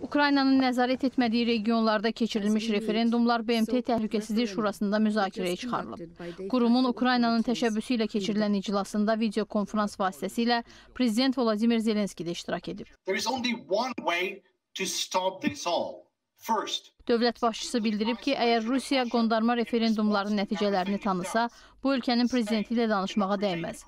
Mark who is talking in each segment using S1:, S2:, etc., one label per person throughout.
S1: Ukraynanın nəzarət etmədiyi regionlarda keçirilmiş referendumlar BMT Təhlükəsizlik Şurasında müzakirəyə çıxarılıb. Qurumun Ukraynanın təşəbbüsü ilə keçirilən iclasında videokonferans vasitəsilə Prezident Vladimir Zelenski də
S2: iştirak edib. There is only one way to stop this all.
S1: Dövlət başçısı bildirib ki, əgər Rusiya qondarma referendumların nəticələrini tanısa, bu ölkənin prezidenti ilə danışmağa dəyməz.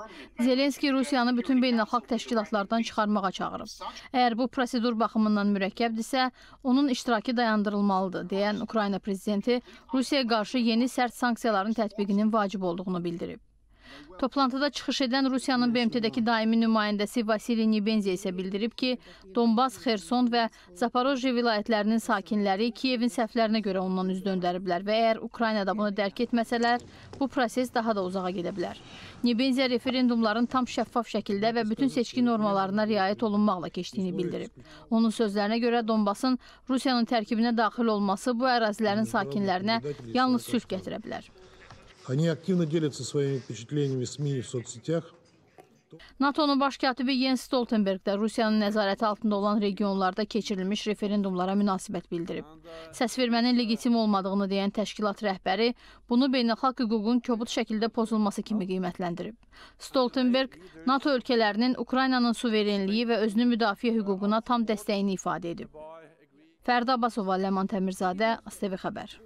S1: Zelenski Rusiyanı bütün beynəlxalq təşkilatlardan çıxarmağa çağırıb. Əgər bu prosedur baxımından mürəkkəbdirsə, onun iştirakı dayandırılmalıdır, deyən Ukrayna prezidenti Rusiyaya qarşı yeni sərt sanksiyaların tətbiqinin vacib olduğunu bildirib. Toplantıda çıxış edən Rusiyanın BMT-dəki daimi nümayəndəsi Vasili Nibenzi isə bildirib ki, Donbas, Xerson və Zaporojye vilayətlərinin sakinləri Kiyevin səhvlərinə görə ondan üz döndəriblər və əgər Ukraynada bunu dərk etməsələr, bu proses daha da uzağa gedə bilər. Nibenzi referendumların tam şəffaf şəkildə və bütün seçki normalarına riayət olunmaqla keçdiyini bildirib. Onun sözlərinə görə Donbasın Rusiyanın tərkibinə daxil olması bu ərazilərin sakinlərinə yalnız sülh gətirə bilər.
S3: Они активно делятся своими впечатлениями в СМИ и в соцсетях.
S1: NATO-nun baş katibi Jens Stoltenberg də Rusiyanın nəzarəti altında olan regionlarda keçirilmiş referendumlara münasibət bildirib. Səsvermənin legitim olmadığını deyən təşkilat rəhbəri bunu beynəlxalq hüququn kobud şəkildə pozulması kimi qiymətləndirib. Stoltenberg NATO ölkələrinin Ukraynanın suverenliyi və özünü müdafiə hüququna tam dəstəyini ifadə edib. Fərda Abbasova, Ləman Təmirzadə, ASTV xəbər.